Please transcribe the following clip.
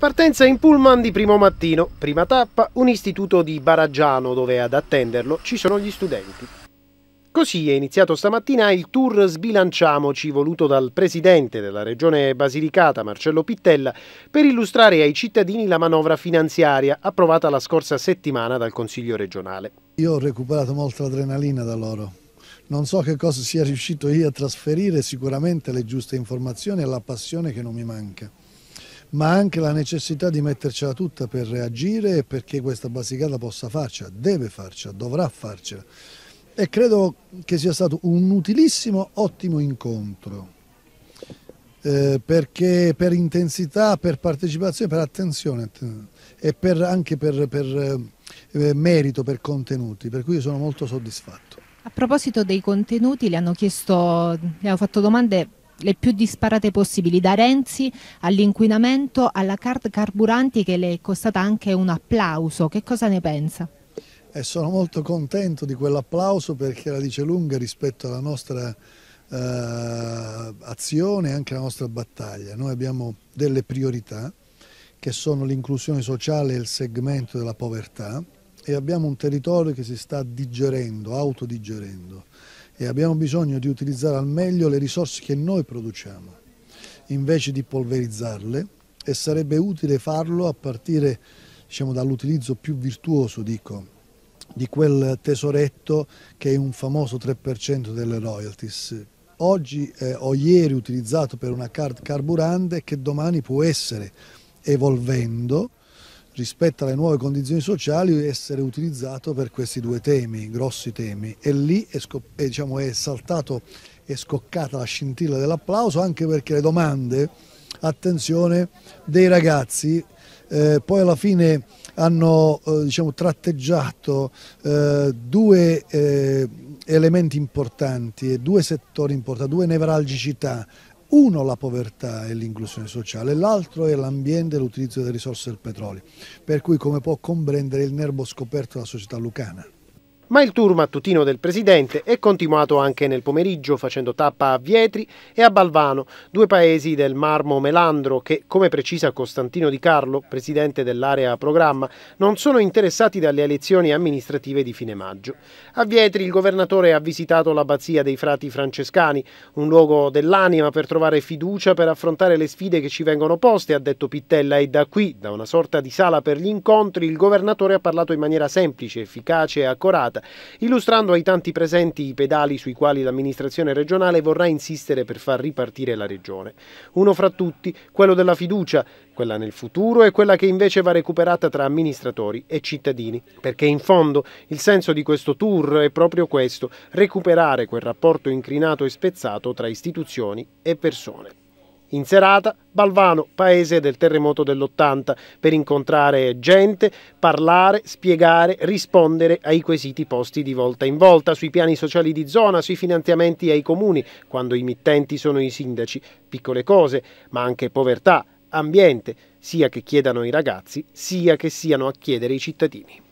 Partenza in pullman di primo mattino, prima tappa, un istituto di Baraggiano dove ad attenderlo ci sono gli studenti. Così è iniziato stamattina il tour Sbilanciamoci voluto dal presidente della regione Basilicata Marcello Pittella per illustrare ai cittadini la manovra finanziaria approvata la scorsa settimana dal Consiglio regionale. Io ho recuperato molta adrenalina da loro. Non so che cosa sia riuscito io a trasferire, sicuramente le giuste informazioni e la passione che non mi manca ma anche la necessità di mettercela tutta per reagire e perché questa Basilicata possa farcela, deve farcela, dovrà farcela. E credo che sia stato un utilissimo, ottimo incontro. Eh, perché per intensità, per partecipazione, per attenzione e per, anche per, per eh, merito, per contenuti, per cui sono molto soddisfatto. A proposito dei contenuti, le hanno chiesto, le hanno fatto domande le più disparate possibili, da Renzi all'inquinamento alla card carburanti che le è costata anche un applauso. Che cosa ne pensa? E eh, sono molto contento di quell'applauso perché la dice lunga rispetto alla nostra eh, azione e anche alla nostra battaglia. Noi abbiamo delle priorità che sono l'inclusione sociale e il segmento della povertà e abbiamo un territorio che si sta digerendo, autodigerendo e abbiamo bisogno di utilizzare al meglio le risorse che noi produciamo, invece di polverizzarle e sarebbe utile farlo a partire diciamo, dall'utilizzo più virtuoso, dico, di quel tesoretto che è un famoso 3% delle royalties. Oggi eh, o ieri utilizzato per una card carburante che domani può essere evolvendo rispetto alle nuove condizioni sociali essere utilizzato per questi due temi, grossi temi e lì è, è, diciamo, è saltato e scoccata la scintilla dell'applauso anche perché le domande, attenzione, dei ragazzi eh, poi alla fine hanno eh, diciamo, tratteggiato eh, due eh, elementi importanti due settori importanti, due nevralgicità uno la povertà e l'inclusione sociale, l'altro è l'ambiente e l'utilizzo delle risorse del petrolio, per cui come può comprendere il nervo scoperto della società lucana. Ma il tour mattutino del presidente è continuato anche nel pomeriggio facendo tappa a Vietri e a Balvano, due paesi del marmo melandro che, come precisa Costantino Di Carlo, presidente dell'area programma, non sono interessati dalle elezioni amministrative di fine maggio. A Vietri il governatore ha visitato l'abbazia dei frati francescani, un luogo dell'anima per trovare fiducia per affrontare le sfide che ci vengono poste, ha detto Pittella, e da qui, da una sorta di sala per gli incontri, il governatore ha parlato in maniera semplice, efficace e accorata illustrando ai tanti presenti i pedali sui quali l'amministrazione regionale vorrà insistere per far ripartire la regione. Uno fra tutti, quello della fiducia, quella nel futuro e quella che invece va recuperata tra amministratori e cittadini, perché in fondo il senso di questo tour è proprio questo, recuperare quel rapporto incrinato e spezzato tra istituzioni e persone. In serata Balvano, paese del terremoto dell'80, per incontrare gente, parlare, spiegare, rispondere ai quesiti posti di volta in volta, sui piani sociali di zona, sui finanziamenti ai comuni, quando i mittenti sono i sindaci, piccole cose, ma anche povertà, ambiente, sia che chiedano i ragazzi, sia che siano a chiedere i cittadini.